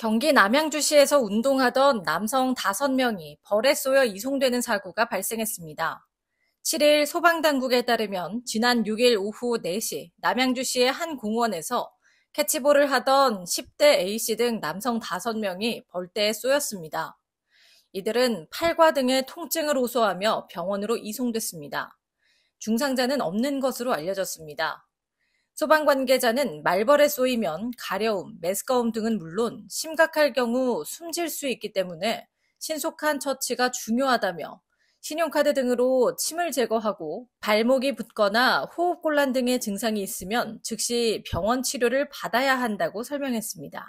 경기 남양주시에서 운동하던 남성 5명이 벌에 쏘여 이송되는 사고가 발생했습니다. 7일 소방당국에 따르면 지난 6일 오후 4시 남양주시의 한 공원에서 캐치볼을 하던 10대 A씨 등 남성 5명이 벌떼에 쏘였습니다. 이들은 팔과 등의 통증을 호소하며 병원으로 이송됐습니다. 중상자는 없는 것으로 알려졌습니다. 소방 관계자는 말벌에 쏘이면 가려움, 메스꺼움 등은 물론 심각할 경우 숨질 수 있기 때문에 신속한 처치가 중요하다며 신용카드 등으로 침을 제거하고 발목이 붓거나 호흡곤란 등의 증상이 있으면 즉시 병원 치료를 받아야 한다고 설명했습니다.